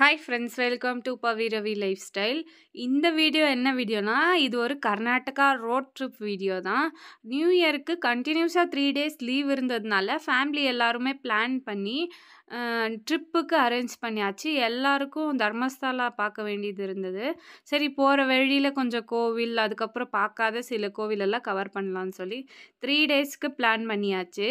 Hi friends welcome to Pavi Ravi lifestyle இந்த video என்ன வீடியோனா இது ஒரு கர்நாடகா ரோட் ட்ரிப் வீடியோ தான் நியூ இயருக்கு கண்டினியூஸாக த்ரீ டேஸ் லீவ் இருந்ததுனால ஃபேமிலி எல்லாருமே பிளான் பண்ணி ட்ரிப்புக்கு அரேஞ்ச் பண்ணியாச்சு எல்லாருக்கும் தர்மஸ்தலா பார்க்க வேண்டியது இருந்தது சரி போகிற வழியில் கொஞ்சம் கோவில் அதுக்கப்புறம் பார்க்காத சில கோவிலெல்லாம் கவர் பண்ணலான்னு சொல்லி த்ரீ டேஸ்க்கு பிளான் பண்ணியாச்சு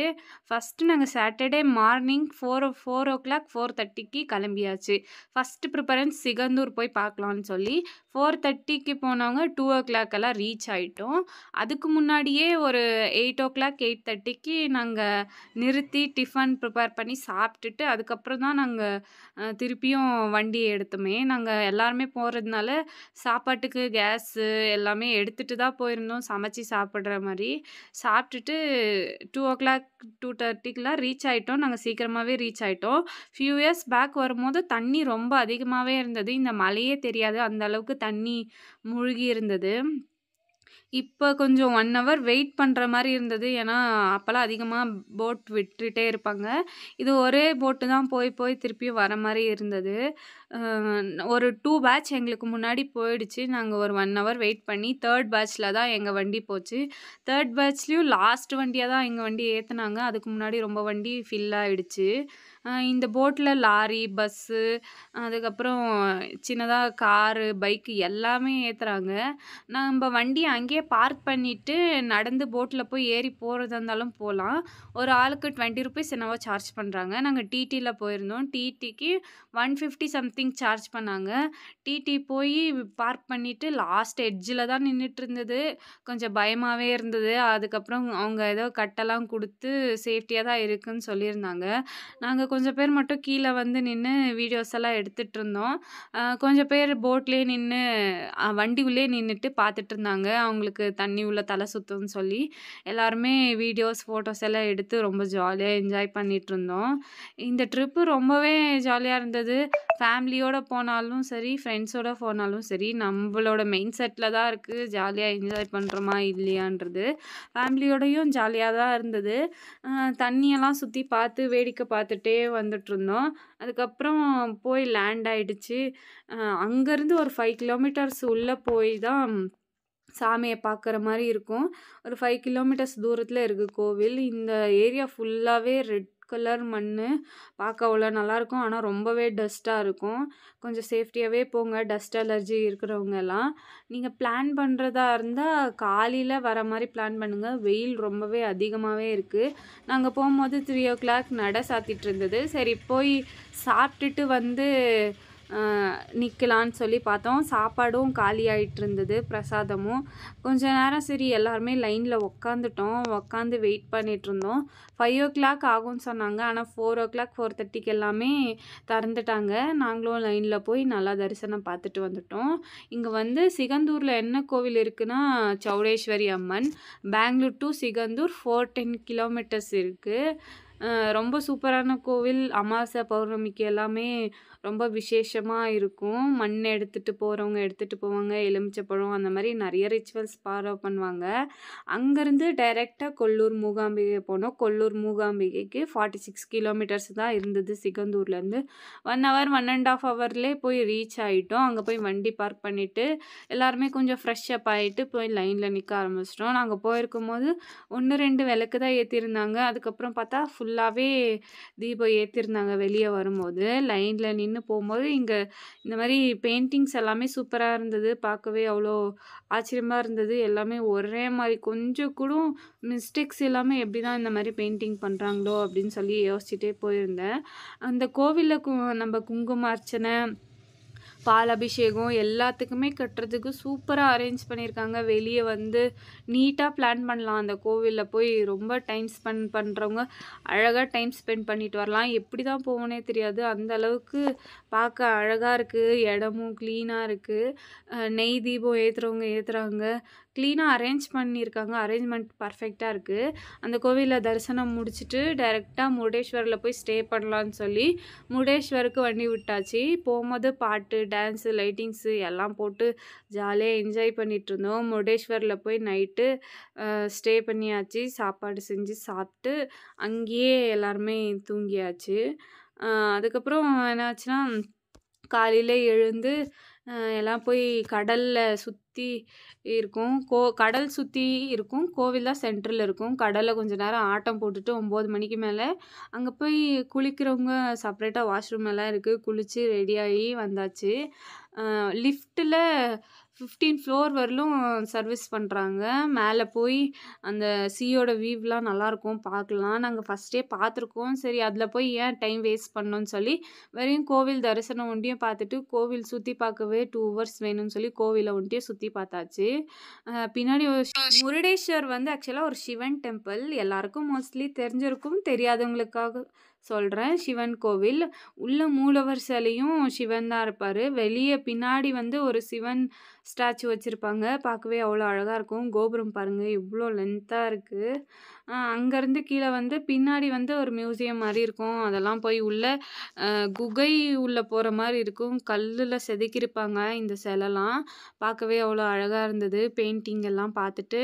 ஃபஸ்ட்டு நாங்கள் Saturday morning four four o'clock four தேர்ட்டிக்கு கிளம்பியாச்சு ஃபஸ்ட்டு ப்ரிஃபரன்ஸ் சிகந்தூர் போய் பார்க்கலான்னு சொல்லி ஃபோர் தேர்ட்டிக்கு போனவங்க டூ ஓ கிளாக்கெல்லாம் ரீச் ஆகிட்டோம் அதுக்கு முன்னாடியே ஒரு எயிட் ஓ கிளாக் எயிட் தேர்ட்டிக்கு நாங்கள் நிறுத்தி டிஃபன் ப்ரிப்பேர் பண்ணி சாப்பிட்டுட்டு அதுக்கப்புறம் தான் நாங்கள் திருப்பியும் வண்டியை எடுத்தோமே நாங்கள் எல்லாருமே போகிறதுனால சாப்பாட்டுக்கு கேஸு எல்லாமே எடுத்துகிட்டு தான் போயிருந்தோம் சமைச்சு சாப்பிட்ற மாதிரி சாப்பிட்டுட்டு டூ ஓ கிளாக் டூ தேர்ட்டிக்கெலாம் ரீச் ஆகிட்டோம் நாங்கள் சீக்கிரமாகவே ரீச் ஆகிட்டோம் ஃபியூ இயர்ஸ் பேக் வரும்போது தண்ணி ரொம்ப அதிகமாகவே இருந்தது இந்த மழையே தெரியாது அந்த அளவுக்கு தண்ணி மூழ்கி இருந்தது இப்போ கொஞ்சம் ஒன் ஹவர் வெயிட் பண்ணுற மாதிரி இருந்தது ஏன்னா அப்போல்லாம் அதிகமாக போட் விட்டுட்டே இருப்பாங்க இது ஒரே போட்டு தான் போய் போய் திருப்பியும் வர மாதிரி இருந்தது ஒரு டூ பேட்ச் எங்களுக்கு முன்னாடி போயிடுச்சு நாங்கள் ஒரு ஒன் ஹவர் வெயிட் பண்ணி தேர்ட் பேட்ச்சில் தான் எங்கள் வண்டி போச்சு தேர்ட் பேட்ச்லேயும் லாஸ்ட் வண்டியாக தான் எங்கள் வண்டி ஏற்றுனாங்க அதுக்கு முன்னாடி ரொம்ப வண்டி ஃபில் ஆகிடுச்சு இந்த போட்டில் லாரி பஸ்ஸு அதுக்கப்புறம் சின்னதாக காரு பைக்கு எல்லாமே ஏற்றுறாங்க நம்ம வண்டி அங்கேயே பார்க் பண்ணிவிட்டு நடந்து போட்டில் போய் ஏறி போகிறதா இருந்தாலும் போகலாம் ஒரு ஆளுக்கு டுவெண்ட்டி ருபீஸ் என்னவோ சார்ஜ் பண்ணுறாங்க நாங்கள் டிடியில் போயிருந்தோம் டிடிக்கு ஒன் ஃபிஃப்டி சம்திங் சார்ஜ் பண்ணாங்க டிடி போய் பார்க் பண்ணிவிட்டு லாஸ்ட் எட்ஜில் தான் நின்றுட்டு இருந்தது கொஞ்சம் பயமாகவே இருந்தது அதுக்கப்புறம் அவங்க ஏதோ கட்டெல்லாம் கொடுத்து சேஃப்டியாக தான் இருக்குதுன்னு சொல்லியிருந்தாங்க நாங்கள் கொஞ்சம் பேர் மட்டும் கீழே வந்து நின்று வீடியோஸ் எல்லாம் எடுத்துகிட்டு இருந்தோம் கொஞ்சம் பேர் போட்லேயே நின்று வண்டி உள்ளே நின்றுட்டு பார்த்துட்டு இருந்தாங்க அவங்களுக்கு தண்ணி உள்ள தலை சுற்றும்னு சொல்லி எல்லாருமே வீடியோஸ் ஃபோட்டோஸ் எல்லாம் எடுத்து ரொம்ப ஜாலியாக என்ஜாய் பண்ணிகிட்டு இருந்தோம் இந்த ட்ரிப்பு ரொம்பவே ஜாலியாக இருந்தது ஃபேமிலியோடு போனாலும் சரி ஃப்ரெண்ட்ஸோடு போனாலும் சரி நம்மளோட மெயின் செட்டில் தான் இருக்குது ஜாலியாக என்ஜாய் பண்ணுறோமா இல்லையான்றது ஃபேமிலியோடையும் ஜாலியாக தான் இருந்தது தண்ணியெல்லாம் சுற்றி பார்த்து வேடிக்கை பார்த்துட்டே அப்படியே வந்துட்டுருந்தோம் அதுக்கப்புறம் போய் லேண்ட் ஆகிடுச்சி அங்கேருந்து ஒரு ஃபைவ் கிலோமீட்டர்ஸ் உள்ளே போய் தான் சாமியை பார்க்குற மாதிரி இருக்கும் ஒரு ஃபைவ் கிலோமீட்டர்ஸ் தூரத்தில் இருக்குது கோவில் இந்த ஏரியா ஃபுல்லாகவே ரெட் கலர் மண் பார்க்க அவ்வளோ நல்லாயிருக்கும் ஆனால் ரொம்பவே டஸ்ட்டாக இருக்கும் கொஞ்சம் சேஃப்டியாகவே போங்க டஸ்ட் அலர்ஜி இருக்கிறவங்கெல்லாம் நீங்கள் பிளான் பண்ணுறதா இருந்தால் காலையில் வர மாதிரி பிளான் பண்ணுங்கள் வெயில் ரொம்பவே அதிகமாகவே இருக்குது நாங்கள் போகும்போது த்ரீ ஓ கிளாக் நட சாத்திட்டு இருந்தது சரி போய் சாப்பிட்டுட்டு வந்து நிற்கலான்னு சொல்லி பார்த்தோம் சாப்பாடும் காலி ஆகிட்டு இருந்தது பிரசாதமும் கொஞ்ச நேரம் சரி எல்லாருமே லைனில் உக்காந்துட்டோம் உக்காந்து வெயிட் பண்ணிகிட்டு இருந்தோம் ஃபைவ் ஓ கிளாக் ஆகும்னு சொன்னாங்க ஆனால் ஃபோர் ஓ கிளாக் ஃபோர் தேர்ட்டிக்கு எல்லாமே திறந்துட்டாங்க நாங்களும் லைனில் போய் நல்லா தரிசனம் பார்த்துட்டு வந்துட்டோம் இங்கே வந்து சிகந்தூரில் என்ன கோவில் இருக்குன்னா Chowdeshwari Amman Bangalore to Sigandur four ten kilometres இருக்குது ரொம்ப சூப்பரான கோவில் அமாவாசை பௌர்ணமிக்கு எல்லாமே ரொம்ப விசேஷமாக இருக்கும் மண் எடுத்துகிட்டு போகிறவங்க எடுத்துகிட்டு போவாங்க எலுமிச்சப்பழம் அந்த மாதிரி நிறைய ரிச்சுவல்ஸ் ஃபாலோ பண்ணுவாங்க அங்கேருந்து டைரெக்டாக கொல்லூர் மூகாம்பிகை போனோம் கொல்லூர் மூகாம்பிகைக்கு ஃபார்ட்டி சிக்ஸ் கிலோமீட்டர்ஸ் தான் இருந்தது சிகந்தூர்லேருந்து one hour one and half ஹவர்லேயே போய் ரீச் ஆகிட்டோம் அங்கே போய் வண்டி பார்க் பண்ணிவிட்டு எல்லாருமே கொஞ்சம் ஃப்ரெஷ் அப் ஆகிட்டு போய் லைனில் நிற்க ஆரம்பிச்சிட்டோம் நாங்கள் போயிருக்கும் போது ஒன்று ரெண்டு விளக்கு தான் ஏற்றிருந்தாங்க அதுக்கப்புறம் பார்த்தா ஃபுல் ஃபுல்லாகவே தீபம் ஏற்றிருந்தாங்க வெளியே வரும்போது லைனில் நின்று போகும்போது இங்கே இந்த மாதிரி பெயிண்டிங்ஸ் எல்லாமே சூப்பராக இருந்தது பார்க்கவே அவ்வளோ ஆச்சரியமாக இருந்தது எல்லாமே ஒரே மாதிரி கொஞ்சம் கூட மிஸ்டேக்ஸ் இல்லாமல் எப்படி தான் இந்த மாதிரி பெயிண்டிங் பண்ணுறாங்களோ அப்படின்னு சொல்லி யோசிச்சுட்டே போயிருந்தேன் அந்த கோவிலில் கு நம்ம குங்கும அர்ச்சனை பால் அபிஷேகம் எல்லாத்துக்குமே கட்டுறதுக்கு சூப்பராக அரேஞ்ச் பண்ணியிருக்காங்க வெளியே வந்து நீட்டாக பிளான் பண்ணலாம் அந்த கோவிலில் போய் ரொம்ப டைம் ஸ்பெண்ட் பண்ணுறவங்க அழகாக டைம் ஸ்பெண்ட் பண்ணிட்டு வரலாம் எப்படி தான் போகணே தெரியாது அந்த அளவுக்கு பார்க்க அழகாக இருக்குது இடமும் க்ளீனாக இருக்குது நெய் தீபம் ஏற்றுறவங்க ஏற்றுறாங்க க்ளீனாக அரேஞ்ச் பண்ணியிருக்காங்க அரேஞ்ச்மெண்ட் பர்ஃபெக்டாக இருக்குது அந்த கோவிலில் தரிசனம் முடிச்சுட்டு டைரெக்டாக முருடேஸ்வரில் போய் ஸ்டே பண்ணலான்னு சொல்லி முருடேஸ்வருக்கு வண்டி விட்டாச்சு போகும்போது பாட்டு டான்ஸு லைட்டிங்ஸு எல்லாம் போட்டு ஜாலியாக என்ஜாய் பண்ணிகிட்டு இருந்தோம் முருடேஸ்வரில் போய் நைட்டு ஸ்டே பண்ணியாச்சு சாப்பாடு செஞ்சு சாப்பிட்டு அங்கேயே எல்லாருமே தூங்கியாச்சு அதுக்கப்புறம் என்னாச்சுன்னா காலையில் எழுந்து எல்லாம் போய் கடலில் சுற்றி இருக்கும் கோ கடல் சுற்றி இருக்கும் கோவில் தான் சென்டரில் இருக்கும் கடலில் கொஞ்சம் நேரம் ஆட்டம் போட்டுட்டு ஒம்பது மணிக்கு மேலே அங்கே போய் குளிக்கிறவங்க செப்ரேட்டாக வாஷ்ரூம் எல்லாம் இருக்குது குளித்து ரெடியாகி வந்தாச்சு லிஃப்ட்டில் ஃபிஃப்டீன் ஃப்ளோர் வரலும் சர்வீஸ் பண்ணுறாங்க மேலே போய் அந்த சீயோட வியூவ்லாம் நல்லாயிருக்கும் பார்க்கலாம் நாங்கள் ஃபஸ்ட்டே பார்த்துருக்கோம் சரி அதில் போய் ஏன் டைம் வேஸ்ட் பண்ணோன்னு சொல்லி வெறும் கோவில் தரிசனம் ஒன்றியும் பார்த்துட்டு கோவில் சுற்றி பார்க்கவே டூ ஹவர்ஸ் வேணும்னு சொல்லி கோவிலை ஒன்றியும் சுற்றி பார்த்தாச்சு பின்னாடி ஒரு முருடேஸ்வர் வந்து ஆக்சுவலாக ஒரு சிவன் டெம்பிள் எல்லாருக்கும் மோஸ்ட்லி தெரிஞ்சிருக்கும் தெரியாதவங்களுக்காக சொல்கிறேன் சிவன் கோவில் உள்ள மூலவர் சிலையும் சிவன் தான் இருப்பார் வெளியே பின்னாடி வந்து ஒரு சிவன் ஸ்டாச்சு வச்சுருப்பாங்க பார்க்கவே அவ்வளோ அழகாக இருக்கும் கோபுரம் பாருங்கள் இவ்வளோ லென்த்தாக இருக்குது அங்கேருந்து கீழே வந்து பின்னாடி வந்து ஒரு மியூசியம் மாதிரி இருக்கும் அதெல்லாம் போய் உள்ள குகை உள்ளே போகிற மாதிரி இருக்கும் கல்லில் செதுக்கியிருப்பாங்க இந்த சிலைலாம் பார்க்கவே அவ்வளோ அழகாக இருந்தது பெயிண்டிங் எல்லாம் பார்த்துட்டு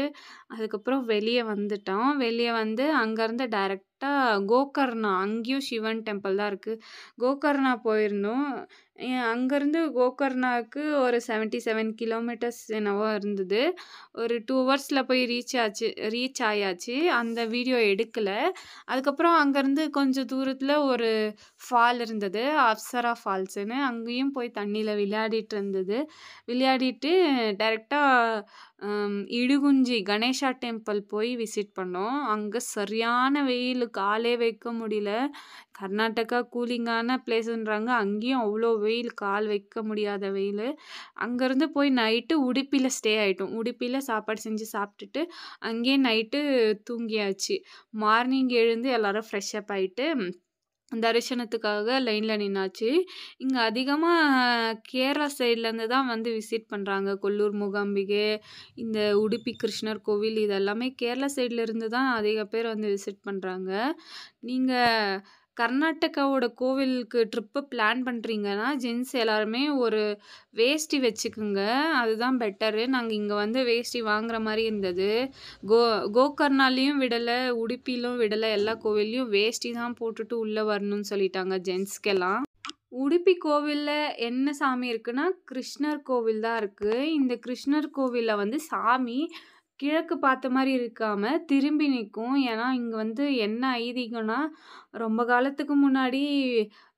அதுக்கப்புறம் வெளியே வந்துட்டோம் வெளியே வந்து அங்கேருந்து டைரக்ட் கரெக்டாக கோகர்ணா அங்கேயும் சிவன் டெம்பிள் தான் இருக்குது கோகர்ணா போயிருந்தோம் அங்கேருந்து கோகர்னாவுக்கு ஒரு செவன்ட்டி செவன் கிலோமீட்டர்ஸ் என்னவோ இருந்தது ஒரு டூ ஹவர்ஸில் போய் ரீச் ஆச்சு ரீச் ஆயாச்சு அந்த வீடியோ எடுக்கலை அதுக்கப்புறம் அங்கேருந்து கொஞ்சம் தூரத்தில் ஒரு ஃபால் இருந்தது அப்சரா ஃபால்ஸ்னு அங்கேயும் போய் தண்ணியில் விளையாடிட்டு இருந்தது விளையாடிட்டு டைரெக்டாக இடுகுஞ்சி கணேஷா டெம்பிள் போய் விசிட் பண்ணோம் அங்கே சரியான வெயில் காலே வைக்க முடியல கர்நாடகா கூலிங்கான பிளேஸ்ன்றாங்க அங்கேயும் அவ்வளோ வெயில் கால் வைக்க முடியாத வெயில் அங்கேருந்து போய் நைட்டு உடுப்பியில் ஸ்டே ஆகிட்டோம் உடுப்பியில் சாப்பாடு செஞ்சு சாப்பிட்டுட்டு அங்கேயே நைட்டு தூங்கியாச்சு மார்னிங் எழுந்து எல்லாரும் ஃப்ரெஷ் அப் ஆகிட்டு தரிசனத்துக்காக லைனில் நின்னாச்சு இங்கே அதிகமாக கேரளா சைட்லேருந்து தான் வந்து விசிட் பண்ணுறாங்க கொல்லூர் மூகாம்பிகை இந்த உடுப்பி கிருஷ்ணர் கோவில் இதெல்லாமே கேரளா சைட்லேருந்து தான் அதிக பேர் வந்து விசிட் பண்ணுறாங்க நீங்கள் கர்நாடகாவோட கோவிலுக்கு ட்ரிப்பு பிளான் பண்ணுறீங்கன்னா ஜென்ஸ் எல்லாருமே ஒரு வேஷ்டி வச்சுக்குங்க அதுதான் பெட்டரு நாங்கள் இங்கே வந்து வேஷ்டி வாங்குற மாதிரி இருந்தது கோ கோகர்னாலையும் விடலை உடுப்பிலும் விடலை எல்லா கோவில்லையும் வேஷ்டி தான் போட்டுட்டு உள்ளே வரணும்னு சொல்லிட்டாங்க ஜென்ஸ்க்கெல்லாம் உடுப்பி கோவிலில் என்ன சாமி இருக்குன்னா கிருஷ்ணர் கோவில் தான் இருக்குது இந்த கிருஷ்ணர் கோவிலில் வந்து சாமி கிழக்கு பார்த்த மாதிரி இருக்காம திரும்பி நிற்கும். ஏன்னா, இங்க வந்து என்ன ஐதீகம்னா, ரொம்ப காலத்துக்கு முன்னாடி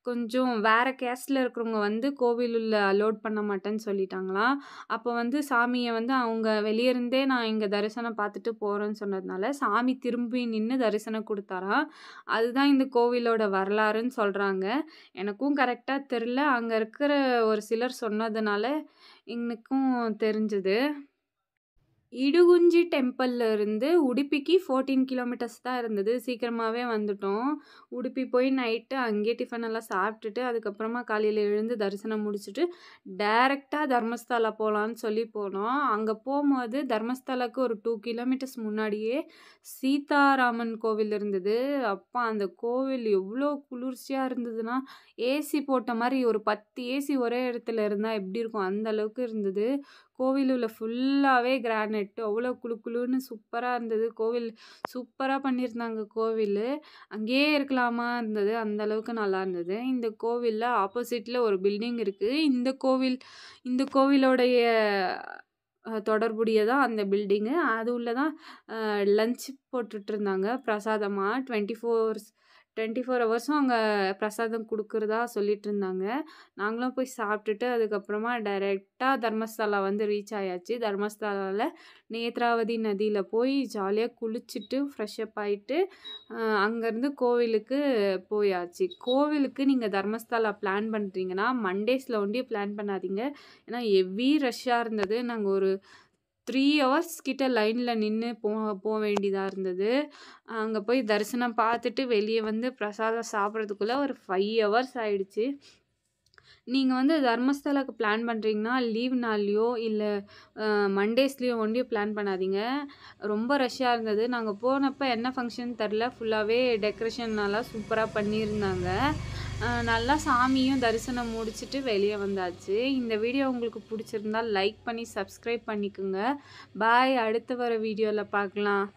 கொஞ்சம் வேற கேஸ்டில் இருக்கிறவங்க வந்து கோவில் உள்ள அலோட் பண்ண மாட்டேன்னு சொல்லிட்டாங்களாம். அப்போ வந்து சாமியை வந்து அவங்க வெளிய இருந்தே நான் இங்கே தரிசனம் பார்த்துட்டு போகிறேன்னு சொன்னதுனால, சாமி திரும்பி நின்று தரிசனம் கொடுத்தாராம் அதுதான் இந்த கோவிலோட வரலாறுன்னு சொல்கிறாங்க எனக்கும் கரெக்டாக தெரில அங்கே இருக்கிற ஒரு சிலர் சொன்னதுனால, எனக்கும் தெரிஞ்சுது இடுகுஞ்சி இருந்து உடுப்பிக்கு ஃபோர்டீன் கிலோமீட்டர்ஸ் தான் இருந்தது சீக்கிரமாகவே வந்துட்டோம் உடுப்பி போய் நைட்டு அங்கேயே டிஃபன் எல்லாம் சாப்பிட்டுட்டு அதுக்கப்புறமா காலையில் எழுந்து தரிசனம் முடிச்சுட்டு டேரெக்டாக தர்மஸ்தலா போகலான்னு சொல்லி போனோம் அங்கே போகும்போது தர்மஸ்தலாவுக்கு ஒரு டூ கிலோமீட்டர்ஸ் முன்னாடியே சீதாராமன் கோவில் இருந்தது அப்போ அந்த கோவில் எவ்வளோ குளிர்ச்சியாக இருந்ததுன்னா ஏசி போட்ட மாதிரி ஒரு பத்து ஏசி ஒரே இடத்துல இருந்தால் எப்படி இருக்கும் அந்த அளவுக்கு இருந்தது கோவிலில் ஃபுல்லாகவே கிரானைட்டு அவ்வளோ குளு குளுன்னு சூப்பராக இருந்தது கோவில் சூப்பராக பண்ணியிருந்தாங்க கோவில் அங்கேயே இருக்கலாமா இருந்தது அந்தளவுக்கு நல்லா இருந்தது இந்த கோவிலில் ஆப்போசிட்டில் ஒரு பில்டிங் இருக்குது இந்த கோவில் இந்த கோவிலோடைய தொடர்புடைய தான் அந்த பில்டிங்கு அது உள்ளே தான் லஞ்ச் போட்டுட்ருந்தாங்க பிரசாதமாக டுவெண்ட்டி ஃபோர்ஸ் டுவெண்ட்டி ஃபோர் ஹவர்ஸும் அங்கே பிரசாதம் கொடுக்குறதா சொல்லிட்டு இருந்தாங்க நாங்களும் போய் சாப்பிட்டுட்டு அதுக்கப்புறமா டைரெக்டாக தர்மஸ்தலா வந்து ரீச் ஆயாச்சு தர்மஸ்தலாவில் நேத்ராவதி நதியில் போய் ஜாலியாக குளிச்சுட்டு ஃப்ரெஷ்அப் ஆகிட்டு அங்கேருந்து கோவிலுக்கு போயாச்சு கோவிலுக்கு நீங்கள் தர்மஸ்தலா பிளான் பண்ணுறீங்கன்னா மண்டேஸில் ஒண்டியும் பிளான் பண்ணாதீங்க ஏன்னா ஹெவி ரஷ்ஷாக இருந்தது நாங்கள் ஒரு த்ரீ ஹவர்ஸ் கிட்டே லைனில் நின்று போ போக வேண்டியதாக இருந்தது அங்கே போய் தரிசனம் பார்த்துட்டு வெளியே வந்து பிரசாதம் சாப்பிட்றதுக்குள்ளே ஒரு ஃபைவ் ஹவர்ஸ் ஆகிடுச்சு நீங்கள் வந்து தர்மஸ்தலக்கு பிளான் பண்ணுறீங்கன்னா லீவ் நாள்லையோ இல்லை மண்டேஸ்லேயோ ஒன்றியோ பிளான் பண்ணாதீங்க ரொம்ப ரஷ்ஷாக இருந்தது நாங்கள் போனப்போ என்ன ஃபங்க்ஷன் தெரில ஃபுல்லாகவே நல்லா சூப்பராக பண்ணியிருந்தாங்க நல்லா சாமியும் தரிசனம் முடிச்சுட்டு வெளியே வந்தாச்சு இந்த வீடியோ உங்களுக்கு பிடிச்சிருந்தால் லைக் பண்ணி சப்ஸ்கிரைப் பண்ணிக்கோங்க பாய் அடுத்து வர வீடியோவில் பார்க்கலாம்